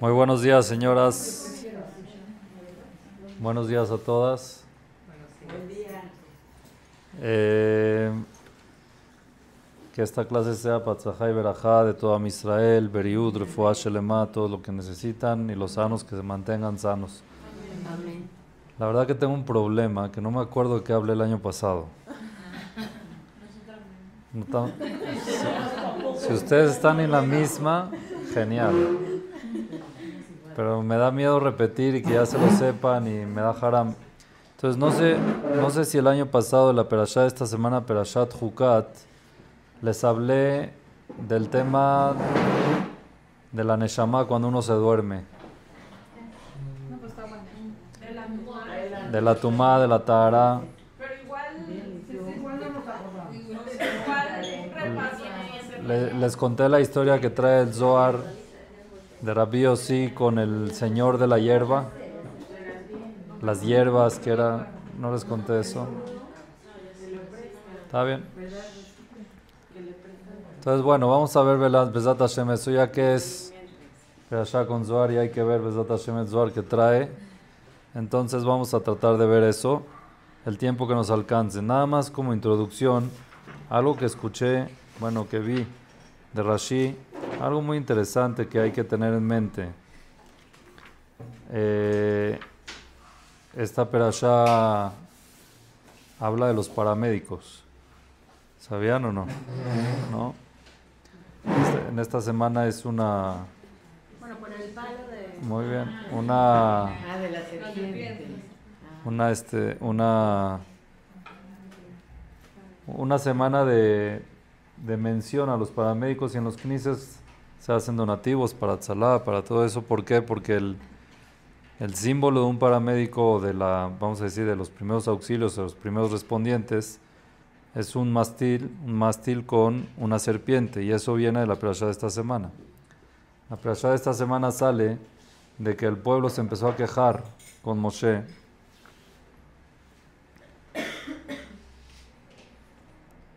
Muy buenos días, señoras. Buenos días a todas. Eh, que esta clase sea Patzajá y Berajá de toda Israel, Beriud, Refuah, Shelema, todo lo que necesitan y los sanos que se mantengan sanos. La verdad que tengo un problema que no me acuerdo que qué hablé el año pasado. No, si ustedes están en la misma, genial pero me da miedo repetir y que ya se lo sepan y me da haram. Entonces, no sé, no sé si el año pasado, la perashá esta semana, perashat Jukat, les hablé del tema de la Neshama cuando uno se duerme. De la Tumá, de la Tahara. Les, les conté la historia que trae el Zohar de Rabí sí, con el señor de la hierba, las hierbas que era, no les conté eso. ¿Está bien? Entonces, bueno, vamos a ver Besat Hashem, eso ya que es allá con y hay que ver Besat Hashem que trae. Entonces vamos a tratar de ver eso, el tiempo que nos alcance. Nada más como introducción, algo que escuché, bueno, que vi de Rashi algo muy interesante que hay que tener en mente. Eh, esta allá habla de los paramédicos. ¿Sabían o no? Este, en esta semana es una... Bueno, por el de... Muy bien. Ah, una... Ah, una, este, una... Una semana de, de mención a los paramédicos y en los clinics se hacen donativos para Tzalá, para todo eso. ¿Por qué? Porque el, el símbolo de un paramédico de la, vamos a decir, de los primeros auxilios, de los primeros respondientes, es un mástil, un mástil con una serpiente, y eso viene de la playa de esta semana. La playa de esta semana sale de que el pueblo se empezó a quejar con Moshe.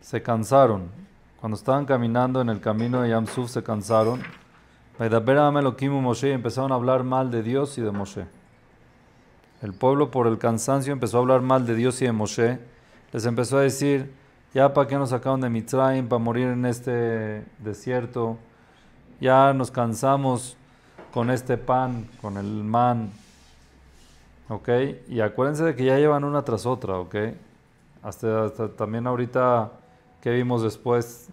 Se cansaron cuando estaban caminando en el camino de Yamsuf se cansaron. Moshe empezaron a hablar mal de Dios y de Moshe. El pueblo por el cansancio empezó a hablar mal de Dios y de Moshe. Les empezó a decir, ya para qué nos sacaron de Mitzrayim para morir en este desierto. Ya nos cansamos con este pan, con el man. ¿Ok? Y acuérdense de que ya llevan una tras otra, ¿ok? hasta, hasta también ahorita ¿Qué vimos después?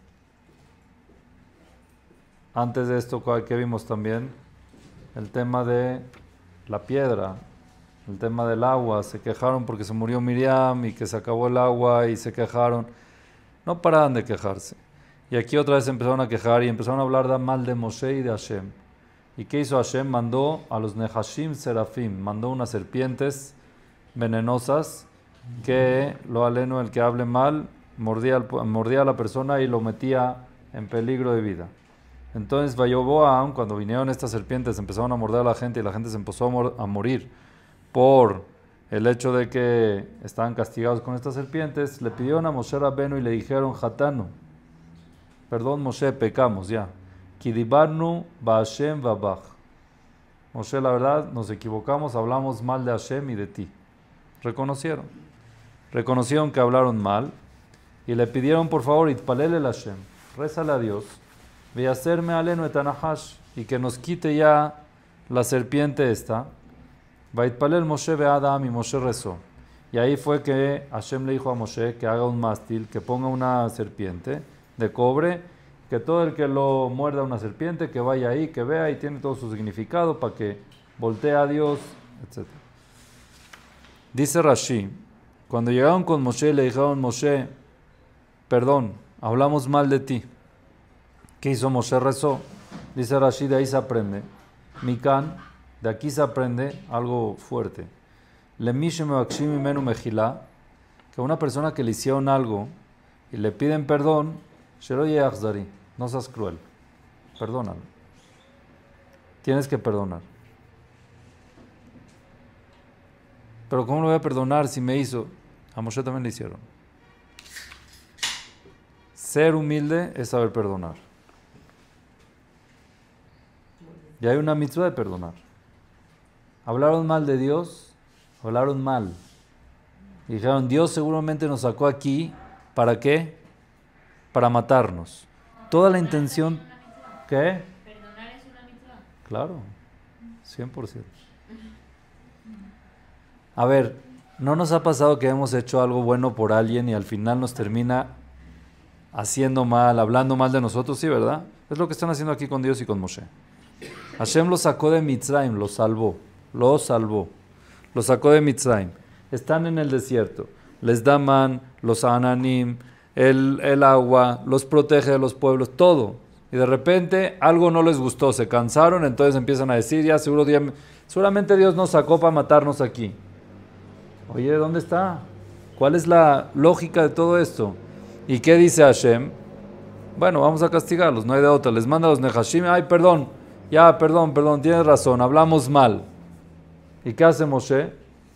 Antes de esto, ¿qué vimos también? El tema de la piedra, el tema del agua. Se quejaron porque se murió Miriam y que se acabó el agua y se quejaron. No paraban de quejarse. Y aquí otra vez empezaron a quejar y empezaron a hablar mal de Moshe y de Hashem. ¿Y qué hizo Hashem? Mandó a los Nehashim Serafim, mandó unas serpientes venenosas que lo aleno el que hable mal mordía, mordía a la persona y lo metía en peligro de vida. Entonces, valloboam cuando vinieron estas serpientes, empezaron a morder a la gente y la gente se empezó a, morir por el hecho de que estaban castigados con estas serpientes. Le pidieron a Moshe Rabbenu y le dijeron, Jatano perdón Moshe, pecamos ya. Kidibarnu Baashem Babach. Moshe, la verdad, nos equivocamos, hablamos mal de Hashem y de ti. Reconocieron. Reconocieron que hablaron mal y le pidieron por favor, Itpalel el Hashem, rézale a Dios, ve hacerme aleno etanahash y que nos quite ya la serpiente esta. itpalel Moshe Adam y Moshe rezó. Y ahí fue que Hashem le dijo a Moshe que haga un mástil, que ponga una serpiente de cobre, que todo el que lo muerda una serpiente, que vaya ahí, que vea y tiene todo su significado para que voltee a Dios, etc. Dice Rashi, cuando llegaron con Moshe le dijeron, Moshe, perdón, hablamos mal de ti. ¿Qué hizo Moshe? Rezó. Dice Rashid, de ahí se aprende. Mikan, de aquí se aprende algo fuerte. Le Que una persona que le hicieron algo y le piden perdón, no seas cruel, perdónalo. Tienes que perdonar. Pero ¿cómo lo voy a perdonar si me hizo? A Moshe también le hicieron. Ser humilde es saber perdonar. Y hay una mitzvah de perdonar. Hablaron mal de Dios, hablaron mal. dijeron, Dios seguramente nos sacó aquí, ¿para qué? Para matarnos. Toda la intención... ¿Qué? Perdonar es una mitzvah. Claro, 100%. A ver, ¿no nos ha pasado que hemos hecho algo bueno por alguien y al final nos termina haciendo mal, hablando mal de nosotros, sí, ¿verdad? Es lo que están haciendo aquí con Dios y con Moshe. Hashem lo sacó de Mitzrayim, lo salvó, lo salvó, lo sacó de Mitzrayim. Están en el desierto, les da man, los ananim, el, el agua, los protege de los pueblos, todo. Y de repente algo no les gustó, se cansaron, entonces empiezan a decir, ya seguro, Dios nos sacó para matarnos aquí. Oye, ¿dónde está? ¿Cuál es la lógica de todo esto? ¿Y qué dice Hashem? Bueno, vamos a castigarlos, no hay de otra. Les manda a los Nehashim, ay, perdón, ya, perdón, perdón, tienes razón, hablamos mal. ¿Y qué hace Moshe?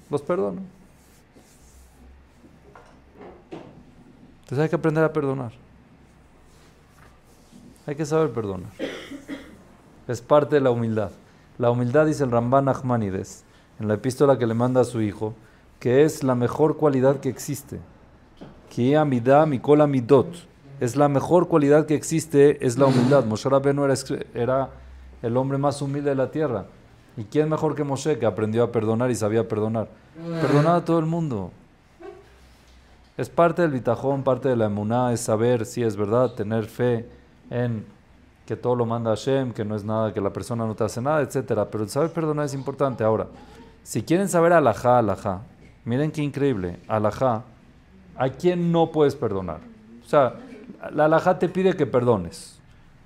Los perdona. Entonces hay que aprender a perdonar. Hay que saber perdonar. Es parte de la humildad. La humildad, dice el Ramban Ahmanides, en la epístola que le manda a su hijo, que es la mejor cualidad que existe. Es la mejor cualidad que existe, es la humildad. Moshe Rabbeinu era, era el hombre más humilde de la tierra. ¿Y quién mejor que Moshe, que aprendió a perdonar y sabía perdonar? perdonar a todo el mundo. Es parte del bitajón, parte de la emuná, es saber si es verdad, tener fe en que todo lo manda Hashem, que no es nada, que la persona no te hace nada, etc. Pero saber perdonar es importante. Ahora, si quieren saber alajá, alajá, miren qué increíble. Alajá ¿A quién no puedes perdonar? O sea, la alajá te pide que perdones,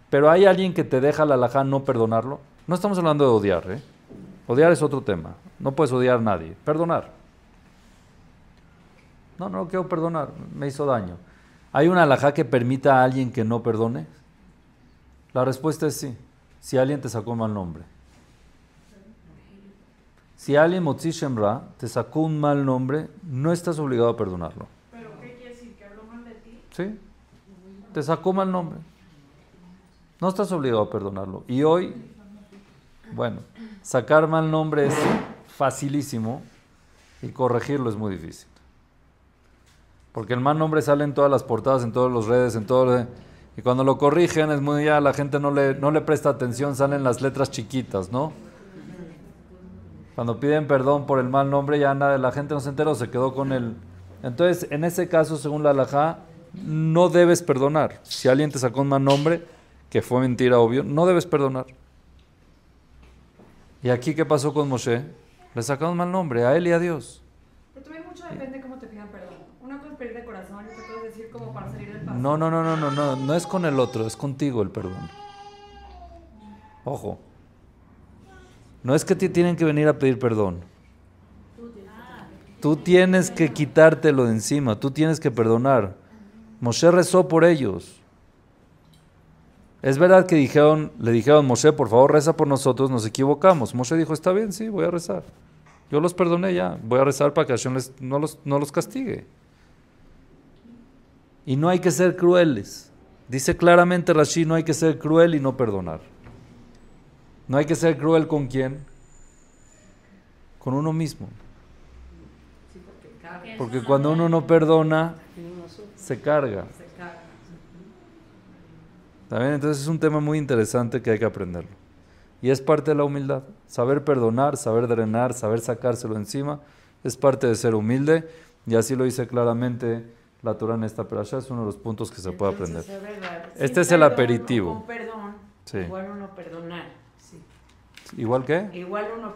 pero ¿hay alguien que te deja la alajá no perdonarlo? No estamos hablando de odiar, ¿eh? Odiar es otro tema. No puedes odiar a nadie. Perdonar. No, no quiero perdonar. Me hizo daño. ¿Hay una alajá que permita a alguien que no perdone? La respuesta es sí. Si alguien te sacó un mal nombre. Si alguien Motzi te sacó un mal nombre, no estás obligado a perdonarlo. Te sacó mal nombre. No estás obligado a perdonarlo. Y hoy, bueno, sacar mal nombre es facilísimo y corregirlo es muy difícil. Porque el mal nombre sale en todas las portadas, en todas las redes, en todo. Y cuando lo corrigen es muy ya, la gente no le, no le presta atención, salen las letras chiquitas, ¿no? Cuando piden perdón por el mal nombre ya nada, la gente no se enteró, se quedó con él. Entonces, en ese caso, según la alajá, no debes perdonar. Si alguien te sacó un mal nombre, que fue mentira, obvio, no debes perdonar. ¿Y aquí qué pasó con Moshe? Le sacaron mal nombre, a él y a Dios. Pero también mucho depende cómo te pidan perdón. Una cosa pedir de corazón otra cosa decir como para salir del paso. No, no, no, no, no, no, no es con el otro, es contigo el perdón. Ojo. No es que te tienen que venir a pedir perdón. Tú tienes que quitártelo de encima, tú tienes que perdonar. Moshe rezó por ellos. Es verdad que dijeron, le dijeron, Moshe, por favor, reza por nosotros, nos equivocamos. Moshe dijo, está bien, sí, voy a rezar. Yo los perdoné ya, voy a rezar para que Hashem no, los, no los castigue. Y no hay que ser crueles. Dice claramente Rashi, no hay que ser cruel y no perdonar. No hay que ser cruel con quién? Con uno mismo. Porque cuando uno no perdona, se carga. ¿También? Entonces es un tema muy interesante que hay que aprenderlo. Y es parte de la humildad. Saber perdonar, saber drenar, saber sacárselo encima, es parte de ser humilde. Y así lo dice claramente la Torah en esta allá es uno de los puntos que se puede aprender. este es el aperitivo. Igual uno perdonar. ¿Igual qué? Igual uno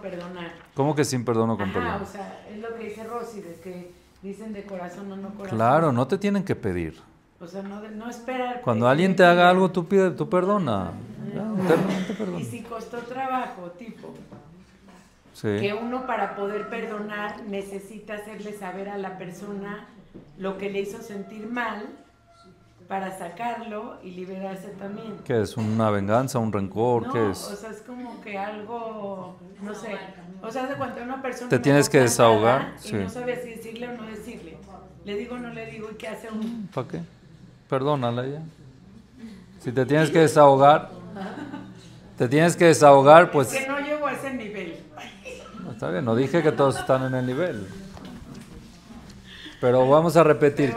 ¿Cómo que sin o con perdón? O sea, es lo que dice Rosy, de que Dicen de corazón o no, corazón. Claro, no te tienen que pedir. O sea, no, esperar. Cuando alguien te haga algo, tú, pide, tú perdona. Ah. Y si costó trabajo, tipo. Que uno para poder perdonar necesita hacerle saber a la persona lo que le hizo sentir mal para sacarlo y liberarse también. ¿Qué es? ¿Una venganza? ¿Un rencor? No, ¿Qué es? O sea, es como que algo, no sé. O sea, de cuando una persona. Te tienes que desahogar. Y sí. no sabes si decirle o no decirle. Le digo o no le digo y qué hace un. ¿Para qué? Perdónala ya. Si te tienes que desahogar, te tienes que desahogar, pues. Es que no llego a ese nivel. No, está bien, no dije que todos están en el nivel. Pero vamos a repetir.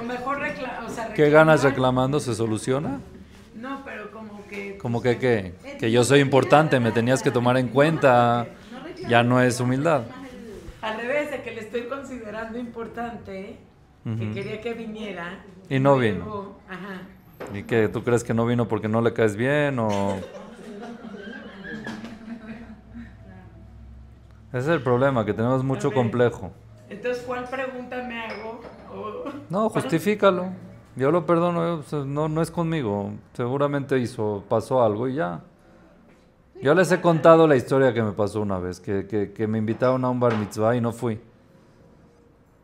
¿Qué ganas reclamando se soluciona? No, pero como que... Como que qué? Que yo soy importante, me tenías que tomar en cuenta. Ya no es humildad. Al revés de que le estoy considerando importante, que quería que viniera. Y no vino. Ajá. ¿Y que tú crees que no vino porque no le caes bien o...? Ese es el problema, que tenemos mucho complejo. Entonces, ¿cuál pregunta me hago no, justifícalo. Yo lo perdono, eh, no, no es conmigo. Seguramente hizo, pasó algo y ya. Yo les he contado eh. la historia que me pasó una vez, que, me invitaron a un bar mitzvah y no fui.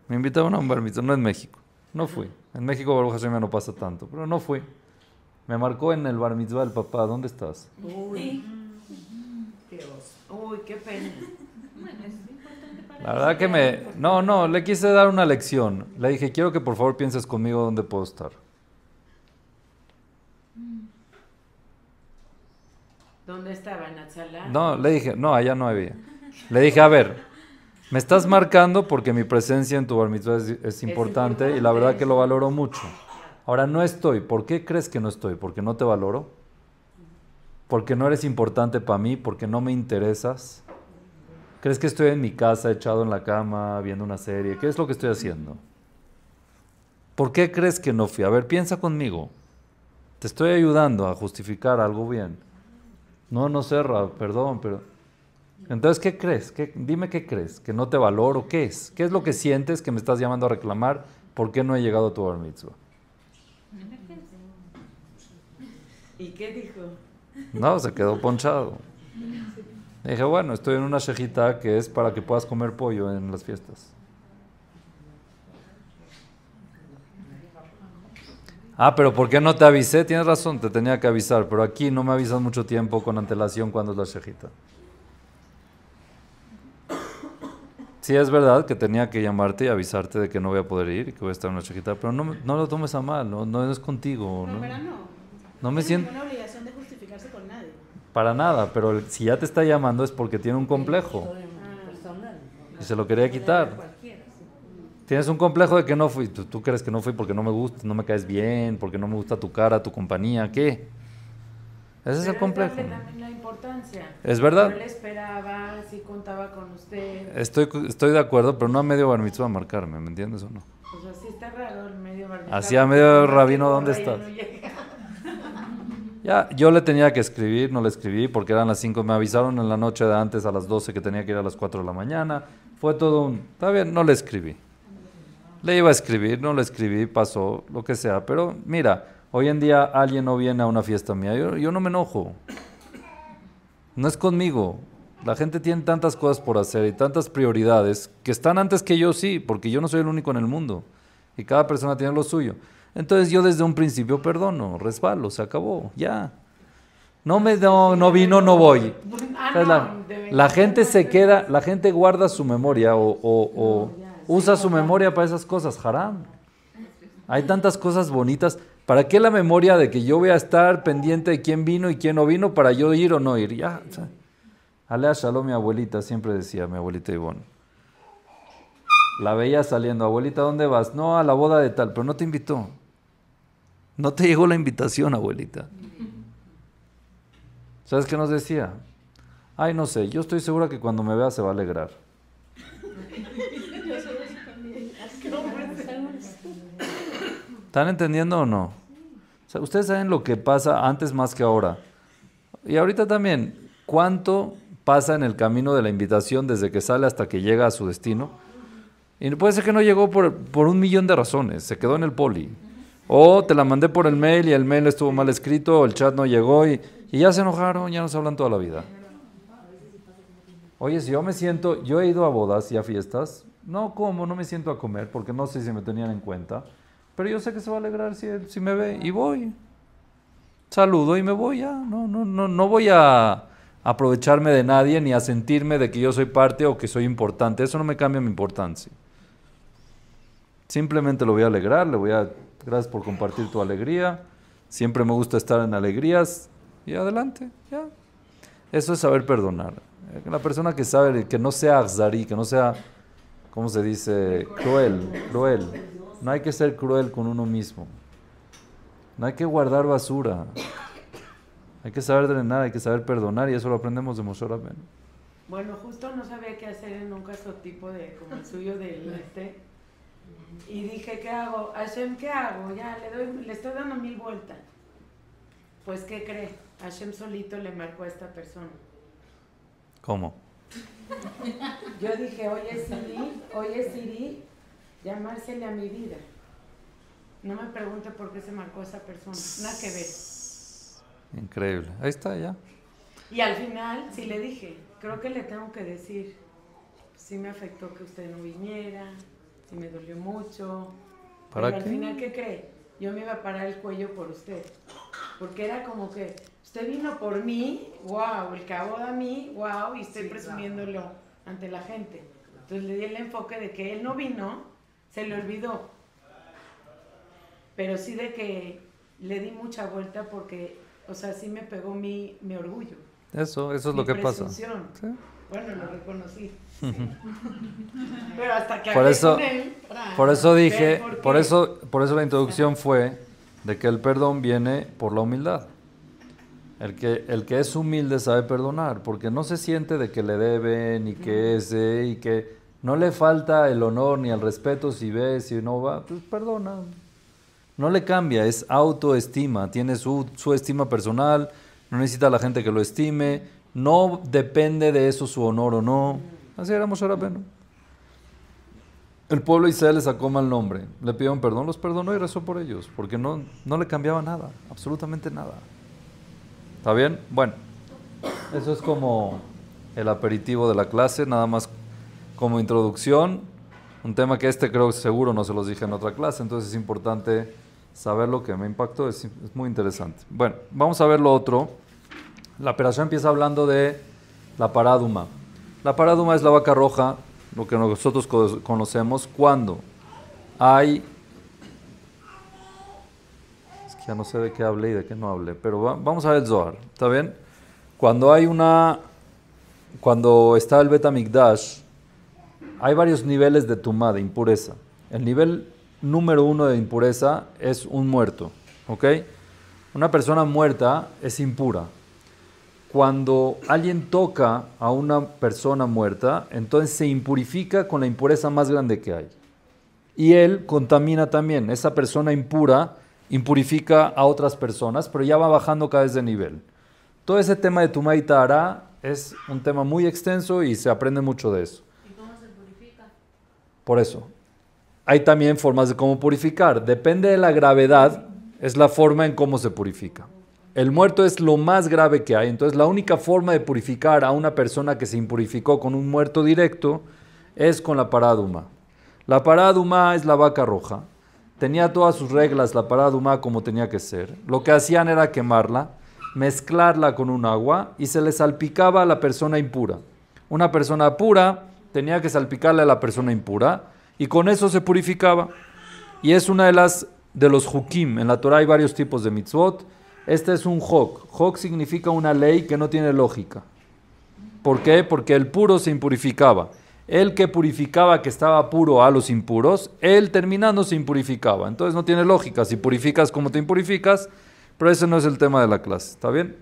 Me invitaron a un bar mitzvah, no en México, no fui. En México, Baruch Hashem no pasa tanto, pero no fui. Me marcó en el bar mitzvah el papá, ¿dónde estás? Uy, qué Uy, qué pena. La verdad que me... No, no, le quise dar una lección. Le dije, quiero que por favor pienses conmigo dónde puedo estar. ¿Dónde estaba? ¿En No, le dije, no, allá no había. Le dije, a ver, me estás marcando porque mi presencia en tu bar es, es, importante y la verdad que lo valoro mucho. Ahora no estoy. ¿Por qué crees que no estoy? ¿Porque no te valoro? ¿Porque no eres importante para mí? ¿Porque no me interesas? ¿Crees que estoy en mi casa, echado en la cama, viendo una serie? ¿Qué es lo que estoy haciendo? ¿Por qué crees que no fui? A ver, piensa conmigo. Te estoy ayudando a justificar algo bien. No, no Serra, perdón, pero... Entonces, ¿qué crees? Dime qué crees, que no te valoro, ¿qué es? ¿Qué es lo que sientes que me estás llamando a reclamar? ¿Por qué no he llegado a tu bar ¿Y qué dijo? No, se quedó ponchado. Le dije, bueno, estoy en una cejita que es para que puedas comer pollo en las fiestas. Ah, pero ¿por qué no te avisé? Tienes razón, te tenía que avisar, pero aquí no me avisas mucho tiempo con antelación cuando es la cejita Sí, es verdad que tenía que llamarte y avisarte de que no voy a poder ir y que voy a estar en la shejita, pero no, no lo tomes a mal, no, es contigo. No, no. no me siento... Para nada, pero si ya te está llamando es porque tiene un complejo. Y se lo quería quitar. Tienes un complejo de que no fui. Tú, crees que no fui porque no me gusta, no me caes bien, porque no me gusta tu cara, tu compañía, ¿qué? Ese es el complejo. Es verdad. le esperaba, contaba con usted. Estoy, estoy de acuerdo, pero no a medio bar a marcarme, ¿me entiendes o no? Pues así está medio Así a medio rabino, ¿dónde estás? Ya, yo le tenía que escribir, no le escribí porque eran las 5, me avisaron en la noche de antes a las 12 que tenía que ir a las 4 de la mañana. Fue todo un, está bien, no le escribí. Le iba a escribir, no le escribí, pasó, lo que sea. Pero mira, hoy en día alguien no viene a una fiesta mía, yo, yo no me enojo. No es conmigo. La gente tiene tantas cosas por hacer y tantas prioridades que están antes que yo, sí, porque yo no soy el único en el mundo. Y cada persona tiene lo suyo. Entonces yo desde un principio perdono, resbalo, se acabó, ya. No me no, vino, no voy. Ah, la, gente se queda, la gente guarda su memoria o, usa su memoria para esas cosas, haram. Hay tantas cosas bonitas. ¿Para qué la memoria de que yo voy a estar pendiente de quién vino y quién no vino para yo ir o no ir? Ya. Alea Shalom, mi abuelita, siempre decía, mi abuelita Ivonne. La veía saliendo, abuelita, ¿dónde vas? No, a la boda de tal, pero no te invitó. No te llegó la invitación, abuelita. ¿Sabes qué nos decía? Ay, no sé, yo estoy segura que cuando me vea se va a alegrar. ¿Están entendiendo o no? sea, Ustedes saben lo que pasa antes más que ahora. Y ahorita también, ¿cuánto pasa en el camino de la invitación desde que sale hasta que llega a su destino? Y puede ser que no llegó por, por un millón de razones, se quedó en el poli. O oh, te la mandé por el mail y el mail estuvo mal escrito, o el chat no llegó y, ya se enojaron, ya nos hablan toda la vida. Oye, si yo me siento, yo he ido a bodas y a fiestas, no como, no me siento a comer porque no sé si me tenían en cuenta, pero yo sé que se va a alegrar si, si me ve y voy. Saludo y me voy ya. No, no, no, no voy a aprovecharme de nadie ni a sentirme de que yo soy parte o que soy importante. Eso no me cambia mi importancia. Simplemente lo voy a alegrar, le voy a Gracias por compartir tu alegría. Siempre me gusta estar en alegrías. Y adelante, ya. Eso es saber perdonar. La persona que sabe, que no sea azarí, que no sea, ¿cómo se dice? Cruel, cruel. No hay que ser cruel con uno mismo. No hay que guardar basura. Hay que saber drenar, hay que saber perdonar y eso lo aprendemos de Moshe Rabbeinu. Bueno, justo no sabía qué hacer en un caso tipo de como el suyo del este y dije, ¿qué hago? Hashem, ¿qué hago? Ya le doy, le estoy dando mil vueltas. Pues, ¿qué cree? Hashem solito le marcó a esta persona. ¿Cómo? Yo dije, oye Siri, oye Siri, llamársele a mi vida. No me pregunte por qué se marcó esa persona, nada que ver. Increíble, ahí está ya. Y al final sí le dije, creo que le tengo que decir, sí me afectó que usted no viniera, y me dolió mucho. ¿Para qué? al final, ¿qué cree? Yo me iba a parar el cuello por usted. Porque era como que, usted vino por mí, wow, el cabo de mí, wow, y estoy presumiéndolo ante la gente. Entonces le di el enfoque de que él no vino, se le olvidó. Pero sí de que le di mucha vuelta porque, o sea, sí me pegó mi, orgullo. Eso, eso es lo que pasa. Bueno, lo reconocí. Pero hasta que por eso, por eso dije, por, eso, por eso la introducción fue de que el perdón viene por la humildad. El que, el que es humilde sabe perdonar, porque no se siente de que le deben ni que ese y que no le falta el honor ni el respeto si ve, si no va, pues perdona. No le cambia, es autoestima, tiene su, su estima personal, no necesita la gente que lo estime, no depende de eso su honor o no. Así era Moshe El pueblo de Israel le sacó mal nombre. Le pidieron perdón, los perdonó y rezó por ellos, porque no, le cambiaba nada, absolutamente nada. ¿Está bien? Bueno, eso es como el aperitivo de la clase, nada más como introducción. Un tema que este creo seguro no se los dije en otra clase, entonces es importante saber lo que me impactó, es muy interesante. Bueno, vamos a ver lo otro. La operación empieza hablando de la paraduma. La paraduma es la vaca roja, lo que nosotros conocemos cuando hay... Es que ya no sé de qué hablé y de qué no hablé, pero vamos a ver el Zohar, ¿está bien? Cuando hay una... Cuando está el Betamigdash, hay varios niveles de tumá, de impureza. El nivel número uno de impureza es un muerto, ¿ok? Una persona muerta es impura cuando alguien toca a una persona muerta, entonces se impurifica con la impureza más grande que hay. Y él contamina también. Esa persona impura impurifica a otras personas, pero ya va bajando cada vez de nivel. Todo ese tema de Tumá es un tema muy extenso y se aprende mucho de eso. ¿Y cómo se purifica? Por eso. Hay también formas de cómo purificar. Depende de la gravedad, es la forma en cómo se purifica. El muerto es lo más grave que hay. Entonces la única forma de purificar a una persona que se impurificó con un muerto directo es con la paraduma. La paraduma es la vaca roja. Tenía todas sus reglas la paraduma como tenía que ser. Lo que hacían era quemarla, mezclarla con un agua y se le salpicaba a la persona impura. Una persona pura tenía que salpicarle a la persona impura y con eso se purificaba. Y es una de las de los hukim. En la Torah hay varios tipos de mitzvot este es un hok. Hok significa una ley que no tiene lógica. ¿Por qué? Porque el puro se impurificaba. El que purificaba que estaba puro a los impuros, él terminando se impurificaba. Entonces no tiene lógica. Si purificas como te impurificas, pero ese no es el tema de la clase. ¿Está bien?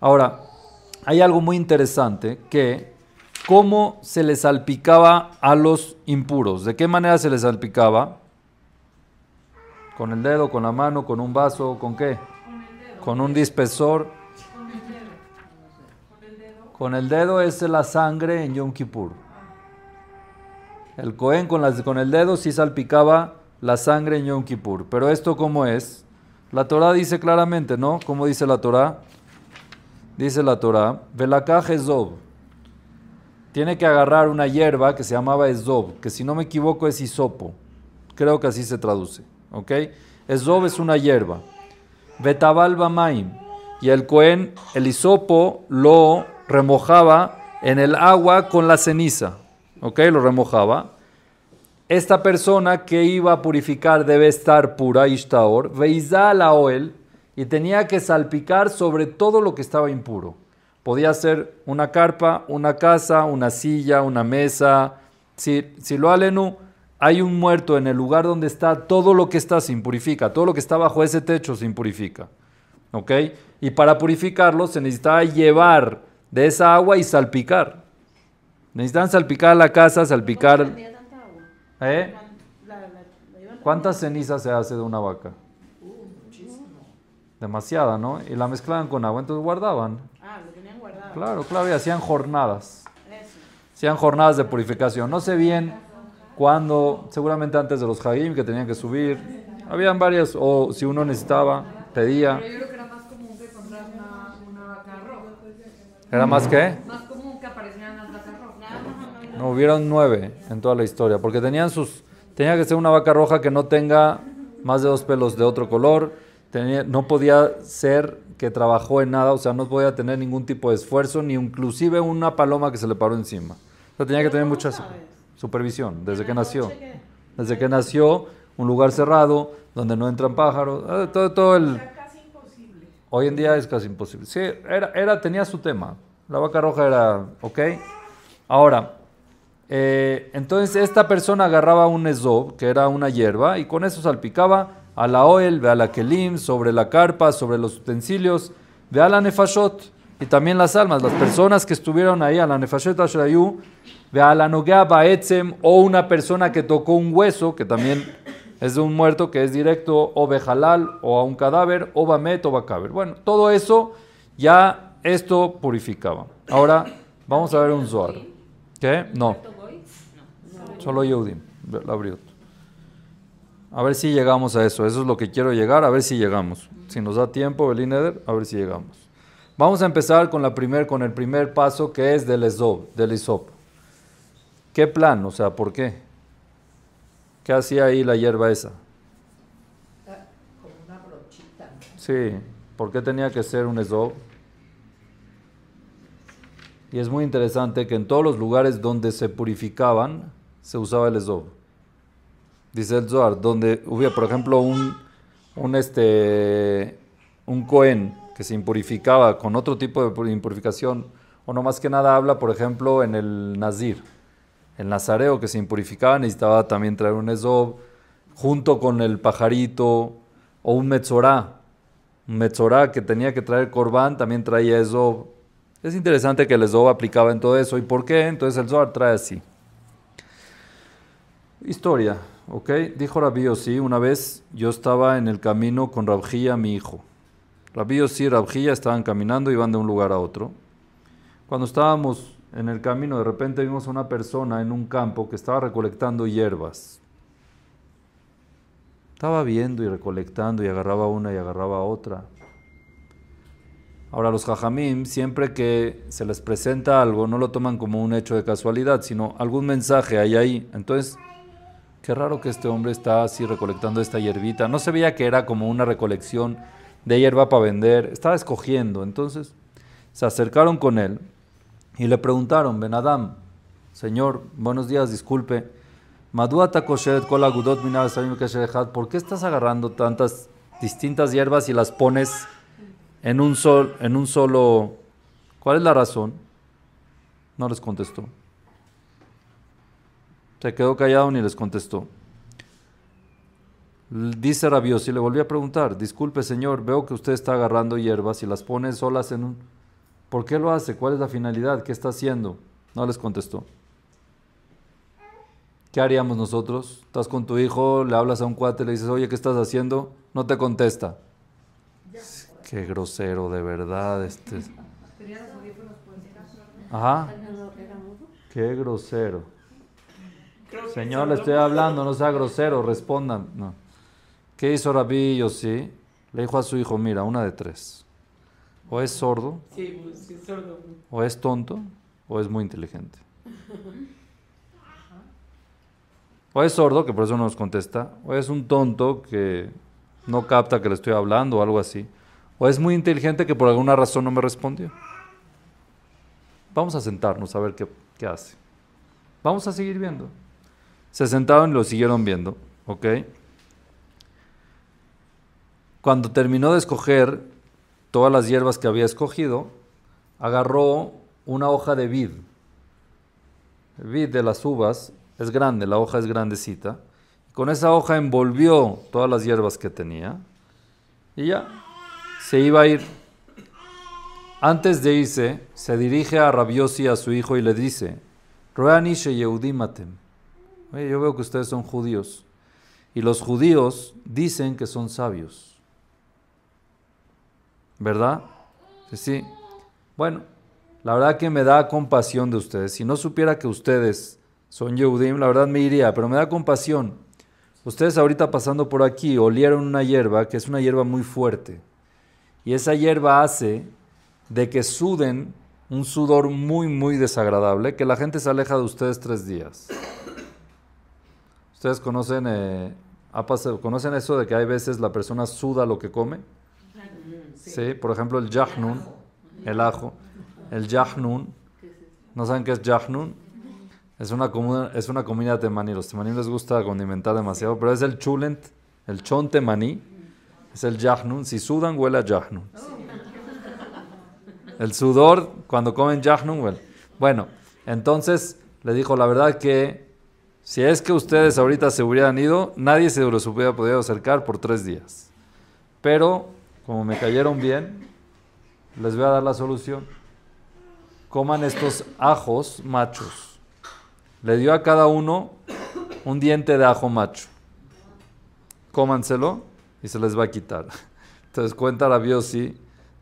Ahora, hay algo muy interesante que cómo se le salpicaba a los impuros. ¿De qué manera se le salpicaba? ¿Con el dedo, con la mano, con un vaso, con qué? con un dispensor. Con el dedo es la sangre en Yom Kippur. El Cohen con, con el dedo sí salpicaba la sangre en Yom Kippur. Pero esto cómo es? La Torah dice claramente, ¿no? ¿Cómo dice la Torah? Dice la Torah, Velakaj Ezob. Tiene que agarrar una hierba que se llamaba Ezob, que si no me equivoco es hisopo. Creo que así se traduce, ¿ok? Ezob es una hierba. Betabal Bamaim. Y el Cohen, el hisopo, lo remojaba en el agua con la ceniza. ¿Ok? Lo remojaba. Esta persona que iba a purificar debe estar pura, Ishtaor, la Oel, y tenía que salpicar sobre todo lo que estaba impuro. Podía ser una carpa, una casa, una silla, una mesa. Si, si lo alenu, hay un muerto en el lugar donde está, todo lo que está se impurifica, todo lo que está bajo ese techo se impurifica. ¿Ok? Y para purificarlo se necesitaba llevar de esa agua y salpicar. Necesitan salpicar la casa, salpicar... ¿Eh? ¿Cuántas cenizas se hace de una vaca? Uh, demasiada, ¿no? Y la mezclaban con agua, entonces guardaban. Ah, lo tenían guardado. Claro, claro, y hacían jornadas. Hacían jornadas de purificación. No sé bien cuando, seguramente antes de los Hagim que tenían que subir, habían varias, o si uno necesitaba, pedía. que era más que una, vaca roja. ¿Era más que aparecieran las vacas rojas. No, hubieron nueve en toda la historia, porque tenían sus, tenía que ser una vaca roja que no tenga más de dos pelos de otro color, tenía, no podía ser que trabajó en nada, o sea, no podía tener ningún tipo de esfuerzo, ni inclusive una paloma que se le paró encima. O sea, tenía que tener muchas supervisión, desde que nació. Desde que nació, un lugar cerrado, donde no entran pájaros, ah, todo, todo el... Casi imposible. Hoy en día es casi imposible. Sí, era, era, tenía su tema. La vaca roja era, ¿ok? Ahora, eh, entonces esta persona agarraba un esob, que era una hierba, y con eso salpicaba a la oel, a la kelim, sobre la carpa, sobre los utensilios, ve a la nefashot y también las almas, las personas que estuvieron ahí, a la Nefashet Ashrayu, la la Baetzem, o una persona que tocó un hueso, que también es de un muerto que es directo, o behalal o a un cadáver, o Bamet, o Bacaber. Bueno, todo eso ya esto purificaba. Ahora vamos a ver un Zohar. ¿Qué? No. Solo Yehudim, A ver si llegamos a eso. Eso es lo que quiero llegar, a ver si llegamos. Si nos da tiempo, Belineder, a ver si llegamos. Vamos a empezar con, la primer, con el primer paso que es del esob. Del ¿Qué plan? O sea, ¿por qué? ¿Qué hacía ahí la hierba esa? Como una brochita. Sí, ¿por qué tenía que ser un esob? Y es muy interesante que en todos los lugares donde se purificaban, se usaba el esop. Dice el Zohar, donde hubiera, por ejemplo, un, un, este, un cohen que se impurificaba con otro tipo de impurificación, o no más que nada habla, por ejemplo, en el Nazir, el Nazareo que se impurificaba necesitaba también traer un Esob junto con el pajarito o un Metzorá. Un Metzorá que tenía que traer Corbán también traía Esob. Es interesante que el Esob aplicaba en todo eso. ¿Y por qué? Entonces el Zohar trae así. Historia, ¿ok? Dijo Rabbi sí una vez yo estaba en el camino con Rabjía, mi hijo. Rabbi y estaban caminando, y iban de un lugar a otro. Cuando estábamos en el camino, de repente vimos a una persona en un campo que estaba recolectando hierbas. Estaba viendo y recolectando y agarraba una y agarraba otra. Ahora los jajamim, siempre que se les presenta algo, no lo toman como un hecho de casualidad, sino algún mensaje hay ahí. Entonces, qué raro que este hombre está así recolectando esta hierbita. No se veía que era como una recolección de hierba para vender, estaba escogiendo. Entonces se acercaron con él y le preguntaron, Ben Adam, señor, buenos días, disculpe, ¿por qué estás agarrando tantas distintas hierbas y las pones en un, en un solo... ¿Cuál es la razón? No les contestó. Se quedó callado ni les contestó. Dice rabioso y le volví a preguntar, disculpe señor, veo que usted está agarrando hierbas y las pone solas en un... ¿Por qué lo hace? ¿Cuál es la finalidad? ¿Qué está haciendo? No les contestó. ¿Qué haríamos nosotros? Estás con tu hijo, le hablas a un cuate, le dices, oye, ¿qué estás haciendo? No te contesta. Qué grosero, de verdad. Este... Ajá. Qué grosero. Señor, le estoy hablando, no sea grosero, respondan. No. ¿Qué hizo Rabí sí. Le dijo a su hijo, mira, una de tres. O es sordo, sí, pues, sordo. o es tonto, o es muy inteligente. O es sordo, que por eso no nos contesta, o es un tonto que no capta que le estoy hablando o algo así, o es muy inteligente que por alguna razón no me respondió. Vamos a sentarnos a ver qué, qué hace. Vamos a seguir viendo. Se sentaron y lo siguieron viendo, ¿ok? Cuando terminó de escoger todas las hierbas que había escogido, agarró una hoja de vid. vid de las uvas es grande, la hoja es grandecita. Con esa hoja envolvió todas las hierbas que tenía y ya se iba a ir. Antes de irse, se dirige a Rabiosi, a su hijo, y le dice, yo veo que ustedes son judíos, y los judíos dicen que son sabios. ¿Verdad? Sí, sí. Bueno, la verdad que me da compasión de ustedes. Si no supiera que ustedes son Yehudim, la verdad me iría, pero me da compasión. Ustedes ahorita pasando por aquí olieron una hierba que es una hierba muy fuerte. Y esa hierba hace de que suden un sudor muy, muy desagradable, que la gente se aleja de ustedes tres días. Ustedes conocen, eh, conocen eso de que hay veces la persona suda lo que come. Sí. Por ejemplo, el yahnun, el ajo, el yahnun. ¿No saben qué es yahnun? Es una, comida, es una comida temaní. Los temaní les gusta condimentar demasiado, pero es el chulent, el chon temaní. Es el yahnun. Si sudan, huele a yahnun. El sudor, cuando comen yahnun, huele. Bueno, entonces le dijo, la verdad que si es que ustedes ahorita se hubieran ido, nadie se los hubiera podido acercar por tres días. Pero como me cayeron bien, les voy a dar la solución. Coman estos ajos machos. Le dio a cada uno un diente de ajo macho. Cómanselo y se les va a quitar. Entonces cuenta la Biosi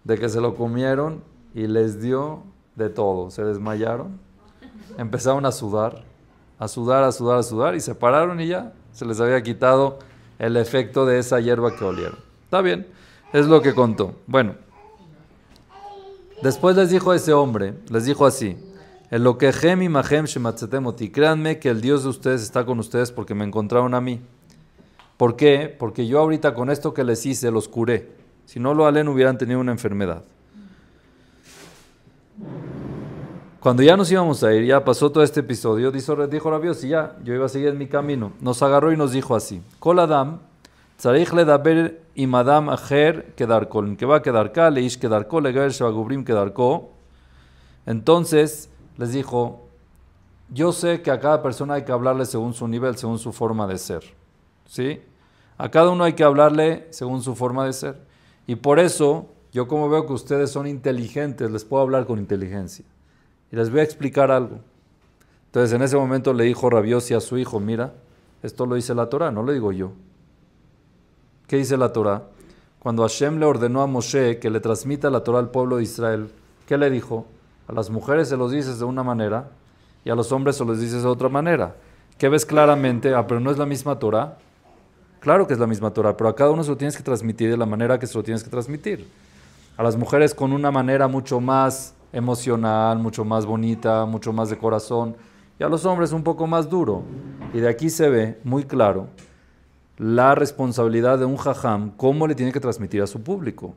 de que se lo comieron y les dio de todo. Se desmayaron, empezaron a sudar, a sudar, a sudar, a sudar y se pararon y ya se les había quitado el efecto de esa hierba que olieron. Está bien. Es lo que contó. Bueno, después les dijo a ese hombre, les dijo así, en lo que y mahem shematzetemoti, créanme que el Dios de ustedes está con ustedes porque me encontraron a mí. ¿Por qué? Porque yo ahorita con esto que les hice los curé. Si no lo alen hubieran tenido una enfermedad. Cuando ya nos íbamos a ir, ya pasó todo este episodio, dijo, dijo y ya, yo iba a seguir en mi camino. Nos agarró y nos dijo así, Coladam, y con que va a quedar Entonces les dijo, yo sé que a cada persona hay que hablarle según su nivel, según su forma de ser. ¿Sí? A cada uno hay que hablarle según su forma de ser. Y por eso, yo como veo que ustedes son inteligentes, les puedo hablar con inteligencia. Y les voy a explicar algo. Entonces en ese momento le dijo Rabiosi a su hijo, mira, esto lo dice la Torah, no lo digo yo. ¿Qué dice la Torah? Cuando Hashem le ordenó a Moshe que le transmita la Torah al pueblo de Israel, ¿qué le dijo? A las mujeres se los dices de una manera y a los hombres se los dices de otra manera. ¿Qué ves claramente? Ah, pero no es la misma Torah. Claro que es la misma Torah, pero a cada uno se lo tienes que transmitir de la manera que se lo tienes que transmitir. A las mujeres con una manera mucho más emocional, mucho más bonita, mucho más de corazón, y a los hombres un poco más duro. Y de aquí se ve muy claro la responsabilidad de un jajam, cómo le tiene que transmitir a su público.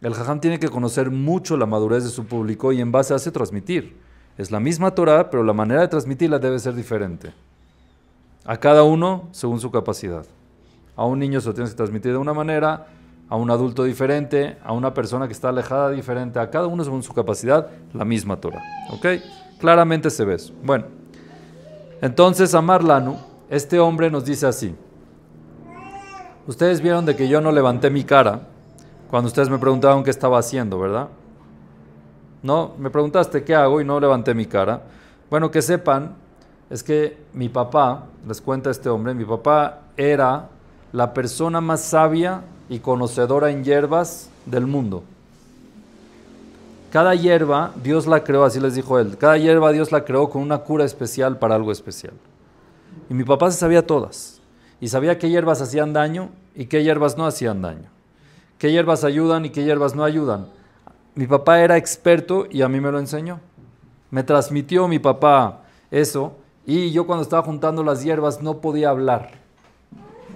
El jajam tiene que conocer mucho la madurez de su público y en base a eso transmitir. Es la misma Torah, pero la manera de transmitirla debe ser diferente. A cada uno según su capacidad. A un niño se lo tienes que transmitir de una manera, a un adulto diferente, a una persona que está alejada diferente, a cada uno según su capacidad, la misma Torah. ¿Ok? Claramente se ve eso. Bueno, entonces Amar Lanu, este hombre nos dice así. Ustedes vieron de que yo no levanté mi cara cuando ustedes me preguntaron qué estaba haciendo, ¿verdad? No, me preguntaste qué hago y no levanté mi cara. Bueno, que sepan, es que mi papá, les cuenta este hombre, mi papá era la persona más sabia y conocedora en hierbas del mundo. Cada hierba Dios la creó, así les dijo él, cada hierba Dios la creó con una cura especial para algo especial. Y mi papá se sabía todas y sabía qué hierbas hacían daño y qué hierbas no hacían daño, qué hierbas ayudan y qué hierbas no ayudan. Mi papá era experto y a mí me lo enseñó. Me transmitió mi papá eso y yo cuando estaba juntando las hierbas no podía hablar,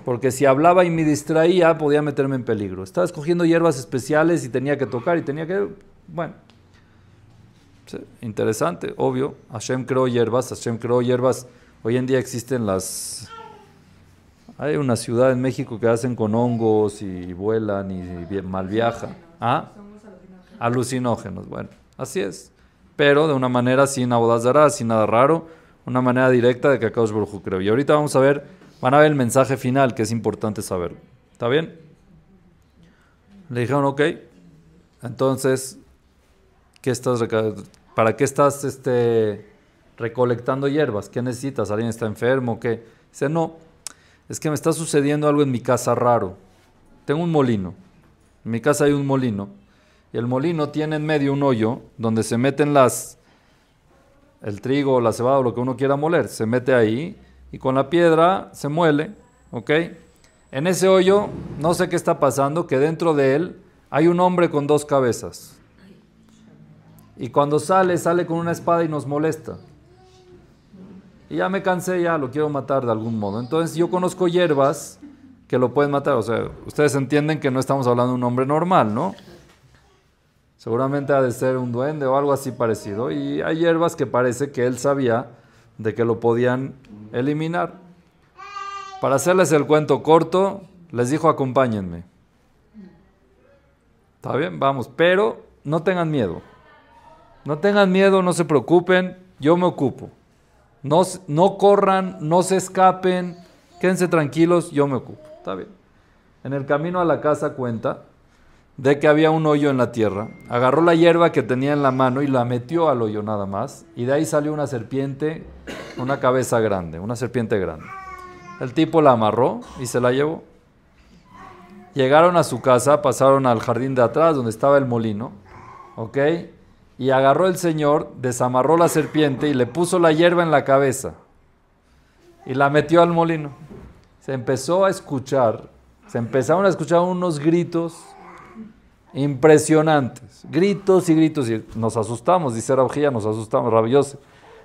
porque si hablaba y me distraía podía meterme en peligro. Estaba escogiendo hierbas especiales y tenía que tocar y tenía que... Bueno, interesante, obvio. Hashem creó hierbas, Hashem creó hierbas. Hoy en día existen las hay una ciudad en México que hacen con hongos y vuelan y, mal viajan. ¿Ah? Alucinógenos, bueno, así es. Pero de una manera sin avodazar, sin nada raro, una manera directa de que acá creo. Y ahorita vamos a ver, van a ver el mensaje final que es importante saber. ¿Está bien? Le dijeron, ok, entonces, ¿para qué estás este, recolectando hierbas? ¿Qué necesitas? ¿Alguien está enfermo? ¿Qué? Dice, no es que me está sucediendo algo en mi casa raro. Tengo un molino. En mi casa hay un molino. Y el molino tiene en medio un hoyo donde se meten las, el trigo, la cebada o lo que uno quiera moler. Se mete ahí y con la piedra se muele. ¿Ok? En ese hoyo, no sé qué está pasando, que dentro de él hay un hombre con dos cabezas. Y cuando sale, sale con una espada y nos molesta. Y ya me cansé, ya lo quiero matar de algún modo. Entonces yo conozco hierbas que lo pueden matar. O sea, ustedes entienden que no estamos hablando de un hombre normal, ¿no? Seguramente ha de ser un duende o algo así parecido. Y hay hierbas que parece que él sabía de que lo podían eliminar. Para hacerles el cuento corto, les dijo acompáñenme. ¿Está bien? Vamos, pero no tengan miedo. No tengan miedo, no se preocupen, yo me ocupo. No, corran, no se escapen, quédense tranquilos, yo me ocupo. Está bien. En el camino a la casa cuenta de que había un hoyo en la tierra. Agarró la hierba que tenía en la mano y la metió al hoyo nada más. Y de ahí salió una serpiente, una cabeza grande, una serpiente grande. El tipo la amarró y se la llevó. Llegaron a su casa, pasaron al jardín de atrás donde estaba el molino. ¿Ok? Y agarró el Señor, desamarró la serpiente y le puso la hierba en la cabeza y la metió al molino. Se empezó a escuchar, se empezaron a escuchar unos gritos impresionantes, gritos y gritos y nos asustamos, dice Rabjía, nos asustamos, rabioso.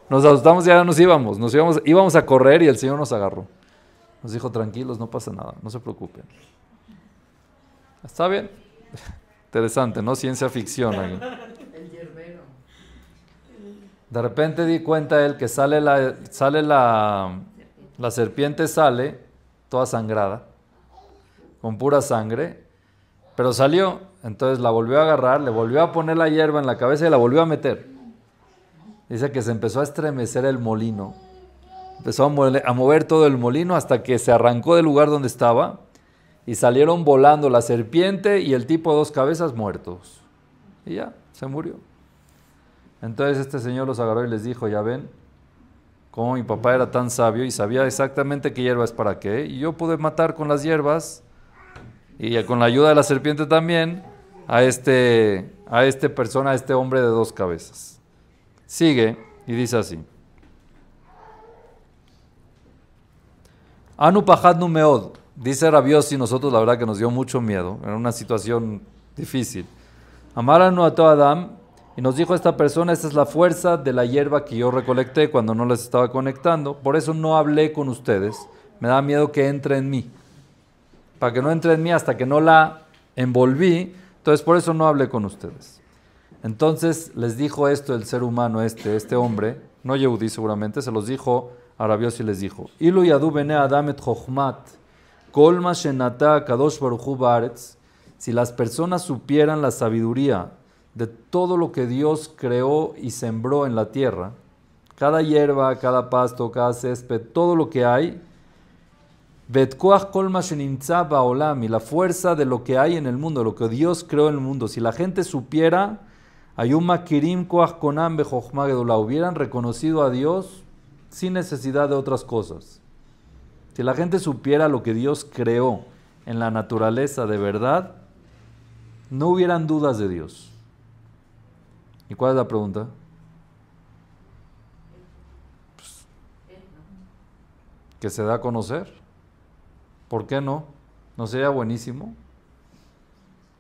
Nos asustamos y ya nos íbamos, nos íbamos, íbamos a correr y el Señor nos agarró. Nos dijo, tranquilos, no pasa nada, no se preocupen. Está bien. Interesante, ¿no? Ciencia ficción de repente di cuenta él que sale la, sale la, serpiente sale toda sangrada, con pura sangre, pero salió. Entonces la volvió a agarrar, le volvió a poner la hierba en la cabeza y la volvió a meter. Dice que se empezó a estremecer el molino. Empezó a mover, todo el molino hasta que se arrancó del lugar donde estaba y salieron volando la serpiente y el tipo dos cabezas muertos. Y ya, se murió. Entonces este señor los agarró y les dijo, ya ven, como mi papá era tan sabio y sabía exactamente qué hierba es para qué, y yo pude matar con las hierbas y con la ayuda de la serpiente también a este, a este persona, a este hombre de dos cabezas. Sigue y dice así. Anu Pajadnu Meod, dice Rabios y nosotros la verdad que nos dio mucho miedo, era una situación difícil. Amaranu a Adam, y nos dijo esta persona, esta es la fuerza de la hierba que yo recolecté cuando no les estaba conectando. Por eso no hablé con ustedes. Me da miedo que entre en mí. Para que no entre en mí hasta que no la envolví. Entonces por eso no hablé con ustedes. Entonces les dijo esto el ser humano este, este hombre, no Yehudi seguramente, se los dijo Arabió y les dijo, yadu bene kadosh si las personas supieran la sabiduría de todo lo que Dios creó y sembró en la tierra, cada hierba, cada pasto, cada césped, todo lo que hay, la fuerza de lo que hay en el mundo, lo que Dios creó en el mundo. Si la gente supiera, Kirim la hubieran reconocido a Dios sin necesidad de otras cosas. Si la gente supiera lo que Dios creó en la naturaleza de verdad, no hubieran dudas de Dios. ¿Y cuál es la pregunta? Pues, que se da a conocer. ¿Por qué no? ¿No sería buenísimo?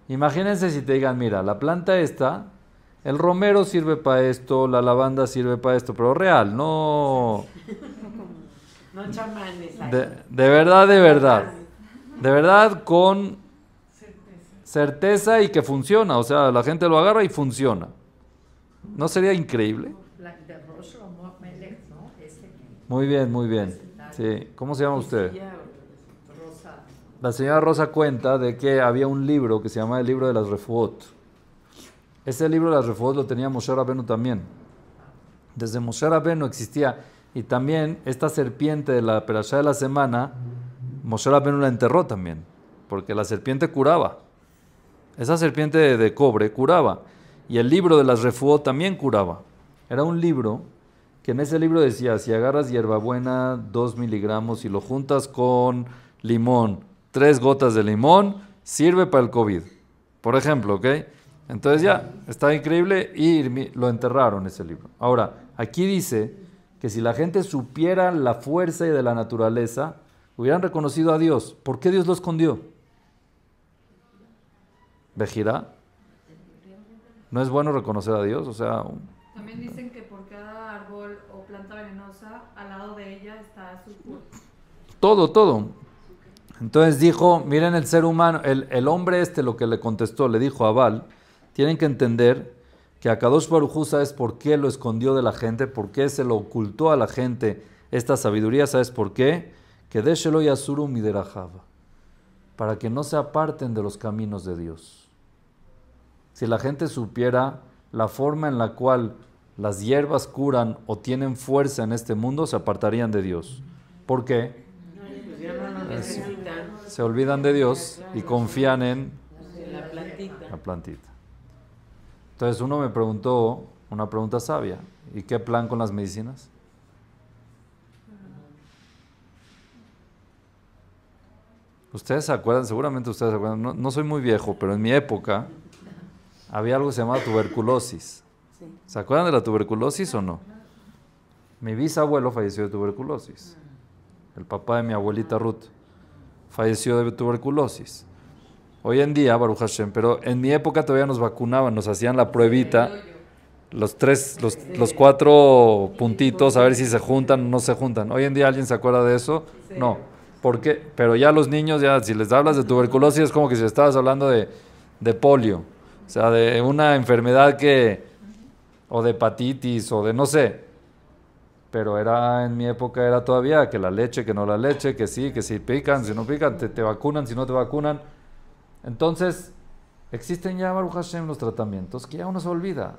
Imagínense si te digan, mira, la planta está, el romero sirve para esto, la lavanda sirve para esto, pero real, no... No chamanes. De, de verdad, de verdad. De verdad, con certeza y que funciona. O sea, la gente lo agarra y funciona. ¿No sería increíble? Muy bien, muy bien. Sí. ¿Cómo se llama usted? La señora Rosa cuenta de que había un libro que se llamaba el libro de las refuot. Ese libro de las refuot lo tenía Moshe Rabenu también. Desde Moshe Rabenu existía. Y también esta serpiente de la perashá de la semana, Moshe Rabenu la enterró también. Porque la serpiente curaba. Esa serpiente de cobre curaba. Y el libro de las refuó también curaba. Era un libro que en ese libro decía, si agarras hierbabuena dos miligramos y lo juntas con limón, tres gotas de limón, sirve para el COVID. Por ejemplo, ¿ok? Entonces ya, está increíble y lo enterraron ese libro. Ahora, aquí dice que si la gente supiera la fuerza y de la naturaleza, hubieran reconocido a Dios. ¿Por qué Dios lo escondió? ¿Vejirá? ¿No es bueno reconocer a Dios? O sea... También dicen que por cada árbol o planta venenosa, al lado de ella está su cuerpo. Todo, todo. Entonces dijo, miren el ser humano, el, hombre este lo que le contestó, le dijo a Abal, tienen que entender que a Kadosh Baruj ¿sabes por qué lo escondió de la gente? ¿Por qué se lo ocultó a la gente esta sabiduría? ¿Sabes por qué? Que deshelo y miderajaba, para que no se aparten de los caminos de Dios. Si la gente supiera la forma en la cual las hierbas curan o tienen fuerza en este mundo, se apartarían de Dios. ¿Por qué? Se olvidan de Dios y confían en la plantita. Entonces uno me preguntó una pregunta sabia, ¿y qué plan con las medicinas? Ustedes se acuerdan, seguramente ustedes se acuerdan, no soy muy viejo, pero en mi época, había algo que se llamaba tuberculosis. ¿Se acuerdan de la tuberculosis o no? Mi bisabuelo falleció de tuberculosis. El papá de mi abuelita Ruth falleció de tuberculosis. Hoy en día, Baruch Hashem, pero en mi época todavía nos vacunaban, nos hacían la pruebita, los tres, los, cuatro puntitos, a ver si se juntan o no se juntan. Hoy en día, ¿alguien se acuerda de eso? No. ¿Por qué? Pero ya los niños, ya si les hablas de tuberculosis, es como que si estabas hablando de polio. O sea, de una enfermedad que, o de hepatitis, o de no sé. Pero era, en mi época era todavía que la leche, que no la leche, que sí, que si sí, pican, si no pican, te, vacunan, si no te vacunan. Entonces, existen ya, Baruch Hashem, los tratamientos que ya uno se olvida.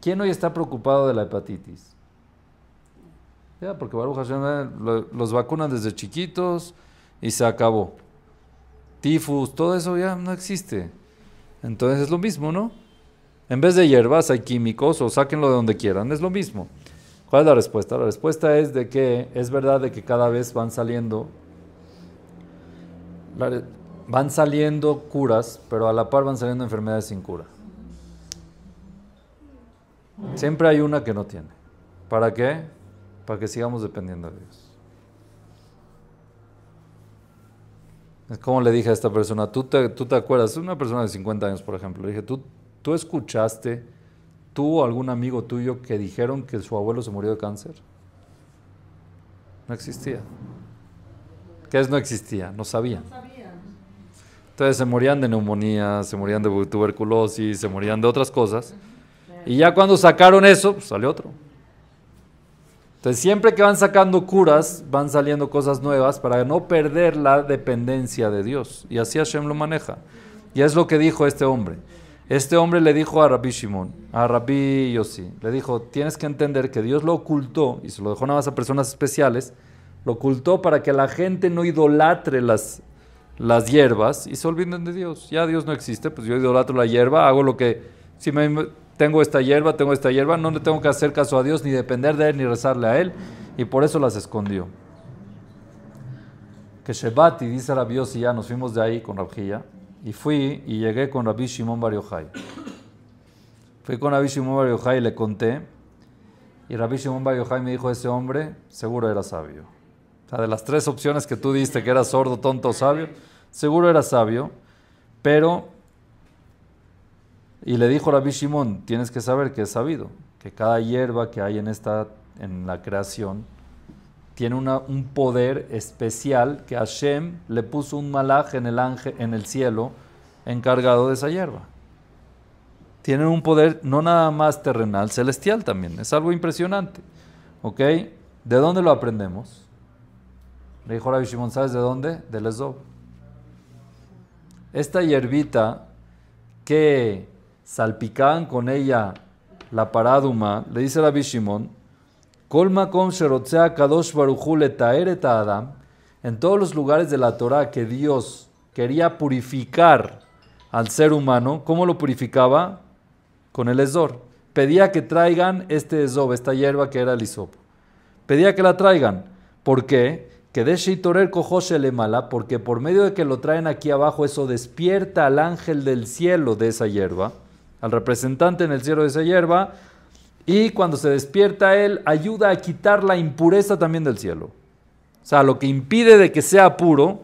¿Quién hoy está preocupado de la hepatitis? Ya, porque Baruch Hashem eh, los vacunan desde chiquitos y se acabó. Tifus, todo eso ya no existe. Entonces es lo mismo, ¿no? En vez de hierbas hay químicos o sáquenlo de donde quieran, es lo mismo. ¿Cuál es la respuesta? La respuesta es de que es verdad de que cada vez van saliendo van saliendo curas, pero a la par van saliendo enfermedades sin cura. Siempre hay una que no tiene. ¿Para qué? Para que sigamos dependiendo de Dios. ¿Cómo le dije a esta persona, ¿tú te, acuerdas, una persona de 50 años, por ejemplo, le dije, ¿tú, tú escuchaste tú algún amigo tuyo que dijeron que su abuelo se murió de cáncer? No existía. ¿Qué es no existía? No sabían. Entonces se morían de neumonía, se morían de tuberculosis, se morían de otras cosas. Y ya cuando sacaron eso, pues, salió otro. Entonces, siempre que van sacando curas, van saliendo cosas nuevas para no perder la dependencia de Dios. Y así Hashem lo maneja. Y es lo que dijo este hombre. Este hombre le dijo a Rabbi Shimon, a Rabbi Yossi, le dijo, tienes que entender que Dios lo ocultó, y se lo dejó nada más a personas especiales, lo ocultó para que la gente no idolatre las, las hierbas y se olviden de Dios. Ya Dios no existe, pues yo idolatro la hierba, hago lo que... Si me tengo esta hierba, tengo esta hierba, no le tengo que hacer caso a Dios, ni depender de Él, ni rezarle a Él, y por eso las escondió. Que Shebati, dice Rabbi y ya nos fuimos de ahí con Rabjía, y fui y llegué con Rabbi Shimon Bar Fui con Rabbi Shimon Bar y le conté, y Rabbi Shimon Bar me dijo, ese hombre seguro era sabio. O sea, de las tres opciones que tú diste, que era sordo, tonto, sabio, seguro era sabio, pero y le dijo Rabbi Shimon, tienes que saber que es sabido, que cada hierba que hay en, esta, en la creación tiene un poder especial que Hashem le puso un malaj en el, ángel, en el cielo encargado de esa hierba. Tienen un poder no nada más terrenal, celestial también. Es algo impresionante. ¿Ok? ¿De dónde lo aprendemos? Le dijo Rabbi Shimon, ¿sabes de dónde? De Esob. Esta hierbita que salpicaban con ella la paráduma, le dice la Bishimon, Colma con en todos los lugares de la Torah que Dios quería purificar al ser humano, ¿cómo lo purificaba? Con el esdor. Pedía que traigan este esdor, esta hierba que era el hisopo. Pedía que la traigan. ¿Por qué? Que de le mala, porque por medio de que lo traen aquí abajo, eso despierta al ángel del cielo de esa hierba al representante en el cielo de esa hierba, y cuando se despierta él, ayuda a quitar la impureza también del cielo. O sea, lo que impide de que sea puro,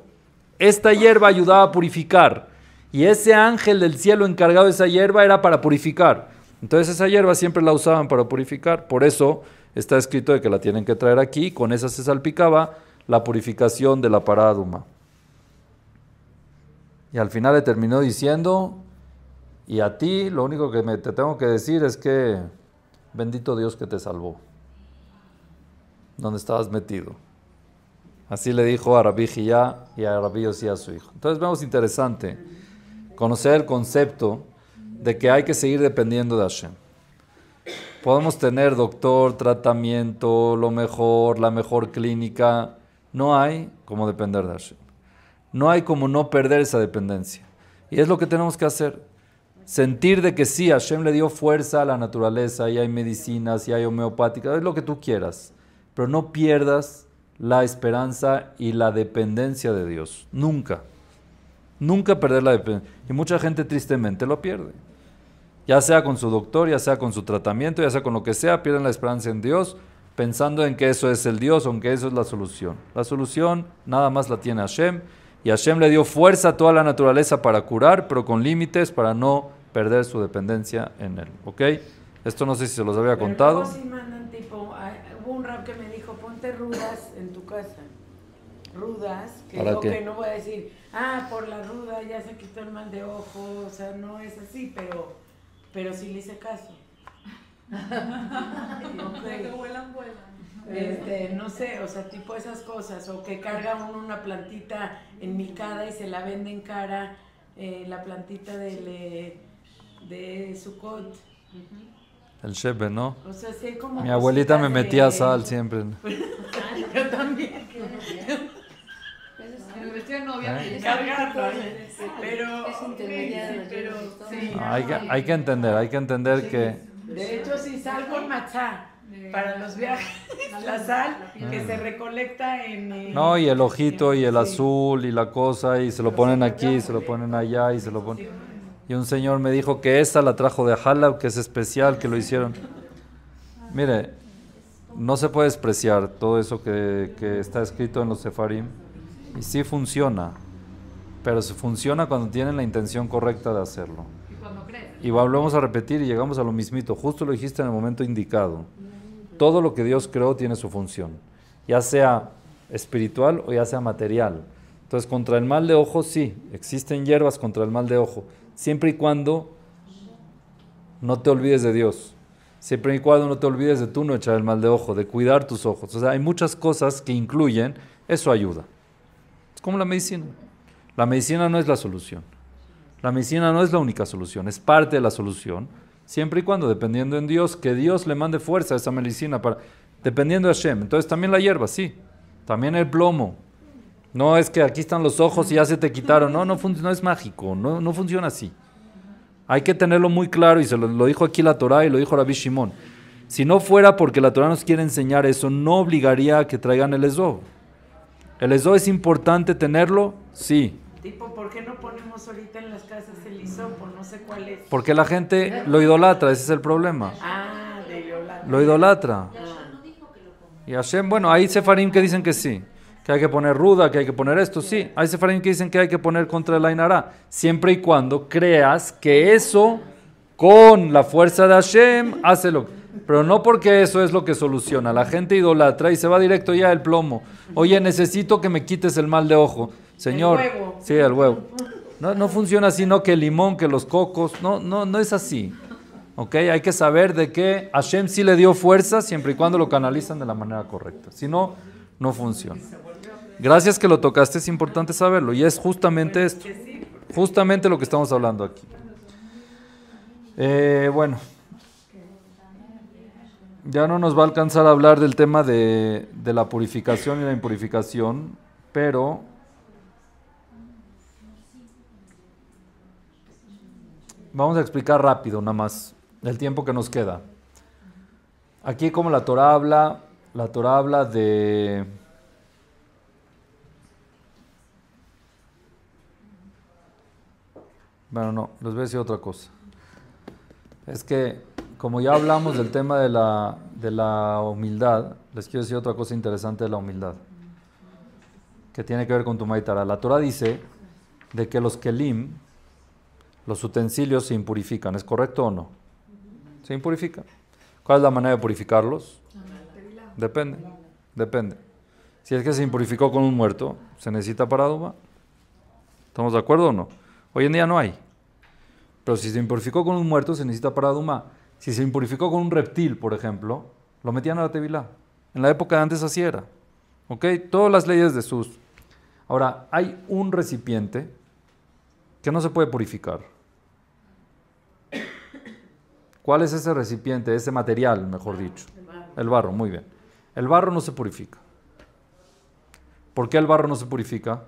esta hierba ayudaba a purificar. Y ese ángel del cielo encargado de esa hierba era para purificar. Entonces esa hierba siempre la usaban para purificar. Por eso está escrito de que la tienen que traer aquí. Con esa se salpicaba la purificación de la paráduma. Y al final le terminó diciendo, y a ti lo único que te tengo que decir es que bendito Dios que te salvó, donde estabas metido. Así le dijo a Rabí Giyá y a Rabí Yosía su hijo. Entonces vemos interesante conocer el concepto de que hay que seguir dependiendo de Hashem. Podemos tener doctor, tratamiento, lo mejor, la mejor clínica. No hay como depender de Hashem. No hay como no perder esa dependencia. Y es lo que tenemos que hacer sentir de que sí, Hashem le dio fuerza a la naturaleza y hay medicinas y hay homeopáticas, es lo que tú quieras, pero no pierdas la esperanza y la dependencia de Dios, nunca. Nunca perder la dependencia. Y mucha gente tristemente lo pierde. Ya sea con su doctor, ya sea con su tratamiento, ya sea con lo que sea, pierden la esperanza en Dios pensando en que eso es el Dios, aunque eso es la solución. La solución nada más la tiene Hashem y Hashem le dio fuerza a toda la naturaleza para curar, pero con límites para no perder su dependencia en él. ¿Ok? Esto no sé si se los había contado. Luego si mandan tipo, hubo un rap que me dijo, ponte rudas en tu casa. Rudas, que no voy a decir, ah, por la ruda ya se quitó el mal de ojo, o sea, no es así, pero, pero sí le hice caso. que vuelan, vuelan. Este, no sé, o sea, tipo esas cosas, o que carga uno una plantita en mi cara y se la vende en cara, eh, la plantita del de Sukkot. El shebe, ¿no? Mi abuelita me metía sal siempre. Yo también. Me novia. pero... ¿Eh? hay, que, entender, hay que entender que... De hecho, si sal con matcha para los viajes, la sal que se ah. recolecta en... no, y el ojito, y el azul, y la cosa, y se lo ponen aquí, se lo ponen allá, y se lo ponen... Y un señor me dijo que esta la trajo de Halab, que es especial, que lo hicieron. Mire, no se puede despreciar todo eso que, está escrito en los Sefarim. Y sí funciona, pero se funciona cuando tienen la intención correcta de hacerlo. Y volvemos a repetir y llegamos a lo mismito. Justo lo dijiste en el momento indicado. Todo lo que Dios creó tiene su función, ya sea espiritual o ya sea material. Entonces, contra el mal de ojo sí, existen hierbas contra el mal de ojo siempre y cuando no te olvides de Dios. Siempre y cuando no te olvides de tú no echar el mal de ojo, de cuidar tus ojos. O sea, hay muchas cosas que incluyen, eso ayuda. Es como la medicina. La medicina no es la solución. La medicina no es la única solución, es parte de la solución. Siempre y cuando, dependiendo en Dios, que Dios le mande fuerza a esa medicina para... Dependiendo de Hashem. Entonces también la hierba, sí. También el plomo, no es que aquí están los ojos y ya se te quitaron. No, no, es mágico, no, funciona así. Hay que tenerlo muy claro y se lo, dijo aquí la Torá y lo dijo Rabbi Shimon. Si no fuera porque la Torá nos quiere enseñar eso, no obligaría a que traigan el eso ¿El eso es importante tenerlo? Sí. ¿por qué no ponemos ahorita en las casas el No sé cuál es. Porque la gente lo idolatra, ese es el problema. Ah, Lo idolatra. Y Hashem, bueno, hay sefarim que dicen que sí que hay que poner ruda, que hay que poner esto. Sí, hay sefarín que dicen que hay que poner contra el Ainara, siempre y cuando creas que eso, con la fuerza de Hashem, hace lo Pero no porque eso es lo que soluciona. La gente idolatra y se va directo ya el plomo. Oye, necesito que me quites el mal de ojo. Señor. El huevo. Sí, el huevo. No, funciona así, no que el limón, que los cocos. No, no, no es así. ¿ok? hay que saber de que Hashem sí le dio fuerza siempre y cuando lo canalizan de la manera correcta. Si no, no funciona. Gracias que lo tocaste, es importante saberlo. Y es justamente esto. Justamente lo que estamos hablando aquí. Eh, bueno. Ya no nos va a alcanzar a hablar del tema de, de la purificación y la impurificación, pero vamos a explicar rápido nada más el tiempo que nos queda. Aquí como la Torah habla, la Torah habla de Bueno, no, les voy a decir otra cosa. Es que, como ya hablamos del tema de la, de la humildad, les quiero decir otra cosa interesante de la humildad, que tiene que ver con tu La Torah dice de que los kelim, los utensilios se impurifican, ¿es correcto o no? Se impurifican. ¿Cuál es la manera de purificarlos? Depende, depende. Si es que se impurificó con un muerto, se necesita duma. ¿Estamos de acuerdo o no? Hoy en día no hay. Pero si se impurificó con un muerto, se necesita para Duma. Si se impurificó con un reptil, por ejemplo, lo metían a la tevilá. En la época de antes así era. ¿Ok? Todas las leyes de sus. Ahora, hay un recipiente que no se puede purificar. ¿Cuál es ese recipiente, ese material, mejor dicho? El barro. el barro, muy bien. El barro no se purifica. ¿Por qué el barro no se purifica?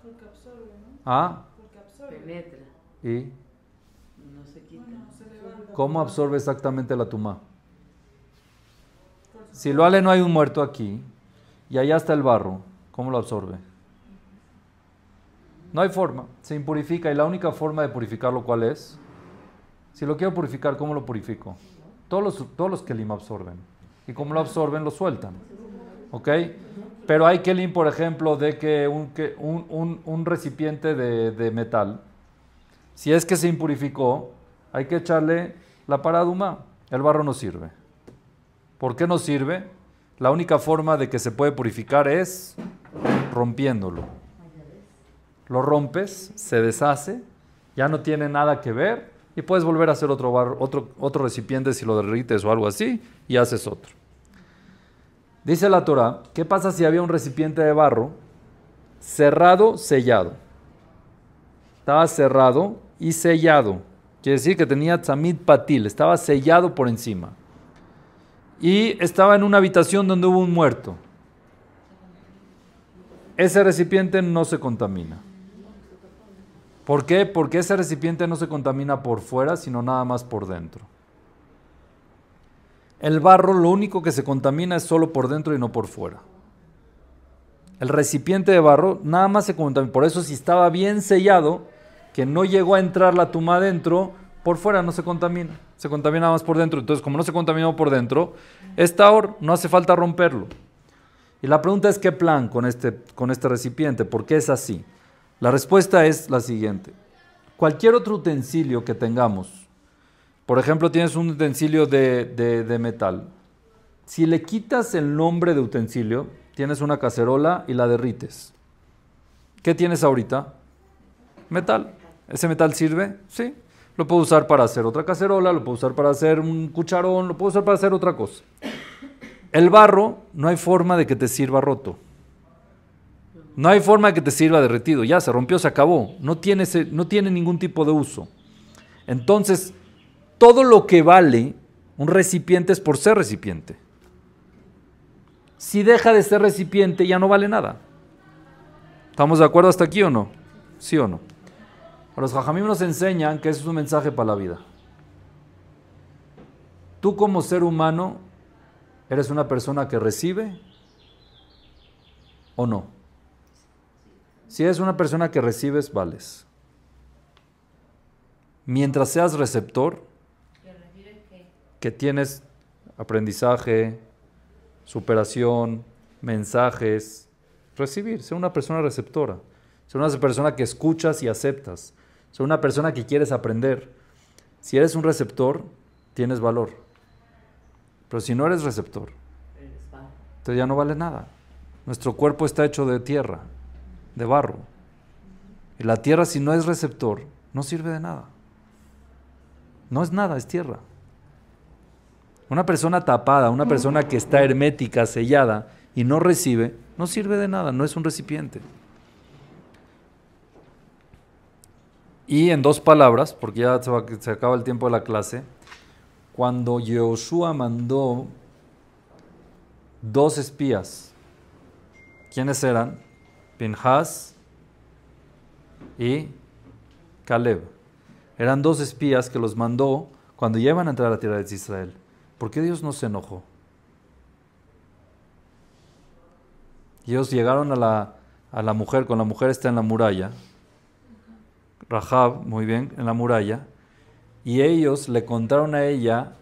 Porque absorbe, ¿no? Ah, ¿Y? No se quita. ¿Cómo absorbe exactamente la tumá? Si lo ale no hay un muerto aquí y allá está el barro, ¿cómo lo absorbe? No hay forma, se impurifica y la única forma de purificarlo, ¿cuál es? Si lo quiero purificar, ¿cómo lo purifico? Todos los, todos los kelim absorben. Y como lo absorben, lo sueltan. ¿Ok? Pero hay kelim, por ejemplo, de que un, recipiente de, de metal, si es que se impurificó, hay que echarle la paraduma. El barro no sirve. ¿Por qué no sirve? La única forma de que se puede purificar es rompiéndolo. Lo rompes, se deshace, ya no tiene nada que ver y puedes volver a hacer otro, barro, otro, otro recipiente si lo derrites o algo así y haces otro. Dice la Torah, ¿qué pasa si había un recipiente de barro cerrado, sellado? Estaba cerrado, y sellado. Quiere decir que tenía tzamid patil, estaba sellado por encima. Y estaba en una habitación donde hubo un muerto. Ese recipiente no se contamina. ¿Por qué? Porque ese recipiente no se contamina por fuera, sino nada más por dentro. El barro lo único que se contamina es solo por dentro y no por fuera. El recipiente de barro nada más se contamina. Por eso si estaba bien sellado, que no llegó a entrar la tuma adentro, por fuera no se contamina. Se contamina más por dentro. Entonces, como no se contamina por dentro, esta hora no hace falta romperlo. Y la pregunta es qué plan con este, con este recipiente, por qué es así. La respuesta es la siguiente. Cualquier otro utensilio que tengamos, por ejemplo, tienes un utensilio de, de metal. Si le quitas el nombre de utensilio, tienes una cacerola y la derrites. ¿Qué tienes ahorita? Metal. ¿Ese metal sirve? Sí. Lo puedo usar para hacer otra cacerola, lo puedo usar para hacer un cucharón, lo puedo usar para hacer otra cosa. El barro no hay forma de que te sirva roto. No hay forma de que te sirva derretido. Ya se rompió, se acabó. No tiene, no tiene ningún tipo de uso. Entonces, todo lo que vale un recipiente es por ser recipiente. Si deja de ser recipiente, ya no vale nada. ¿Estamos de acuerdo hasta aquí o no? ¿Sí o no? los Jajamim nos enseñan que eso es un mensaje para la vida. Tú como ser humano eres una persona que recibe o no. Si eres una persona que recibes, vales. Mientras seas receptor, que tienes aprendizaje, superación, mensajes, recibir, ser una persona receptora, ser una persona que escuchas y aceptas. Soy una persona que quieres aprender. Si eres un receptor, tienes valor. Pero si no eres receptor, entonces ya no vale nada. Nuestro cuerpo está hecho de tierra, de barro. Y la tierra si no es receptor, no sirve de nada. No es nada, es tierra. Una persona tapada, una persona que está hermética, sellada y no recibe, no sirve de nada, no es un recipiente. Y en dos palabras, porque ya se, acaba el tiempo de la clase, cuando Josué mandó dos espías, ¿quiénes eran? Pinhas y Caleb. Eran dos espías que los mandó cuando ya iban a entrar a la tierra de Israel. ¿Por qué Dios no se enojó? ellos llegaron a la, a la mujer, con la mujer está en la muralla, Rahab, muy bien, en la muralla, y ellos le contaron a ella,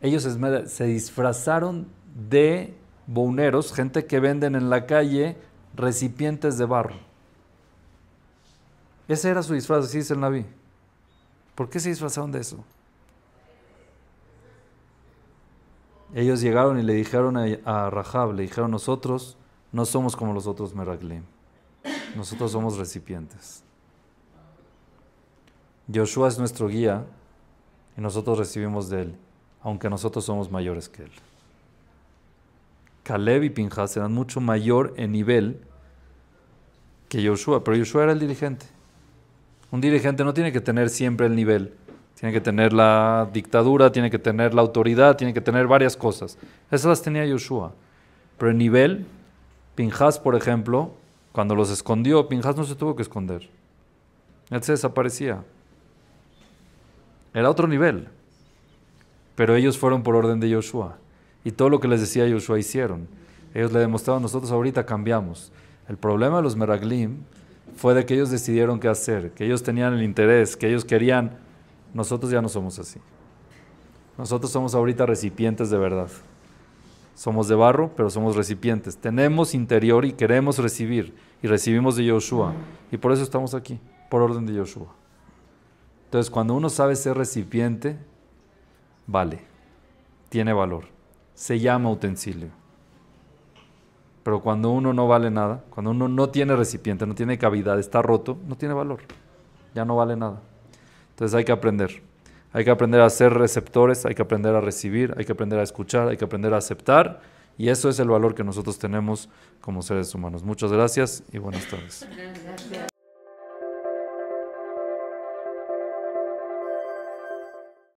ellos se disfrazaron de boneros, gente que venden en la calle recipientes de barro. Ese era su disfraz, así dice el Naví. ¿Por qué se disfrazaron de eso? Ellos llegaron y le dijeron a Rahab, le dijeron nosotros no somos como los otros Meraglim, nosotros somos recipientes. Joshua es nuestro guía y nosotros recibimos de él, aunque nosotros somos mayores que él. Caleb y Pinhas eran mucho mayor en nivel que Joshua, pero Joshua era el dirigente. Un dirigente no tiene que tener siempre el nivel, tiene que tener la dictadura, tiene que tener la autoridad, tiene que tener varias cosas. Esas las tenía Yoshua. Pero en nivel, Pinhas por ejemplo, cuando los escondió, Pinhas no se tuvo que esconder. Él se desaparecía. Era otro nivel. Pero ellos fueron por orden de Joshua. Y todo lo que les decía Yoshua hicieron. Ellos le demostraron, nosotros ahorita cambiamos. El problema de los Meraglim fue de que ellos decidieron qué hacer, que ellos tenían el interés, que ellos querían. Nosotros ya no somos así. Nosotros somos ahorita recipientes de verdad. Somos de barro, pero somos recipientes. Tenemos interior y queremos recibir. Y recibimos de Yoshua. Y por eso estamos aquí, por orden de Yoshua. Entonces, cuando uno sabe ser recipiente, vale, tiene valor, se llama utensilio. Pero cuando uno no vale nada, cuando uno no tiene recipiente, no tiene cavidad, está roto, no tiene valor, ya no vale nada. Entonces hay que aprender. Hay que aprender a ser receptores, hay que aprender a recibir, hay que aprender a escuchar, hay que aprender a aceptar. Y eso es el valor que nosotros tenemos como seres humanos. Muchas gracias y buenas tardes.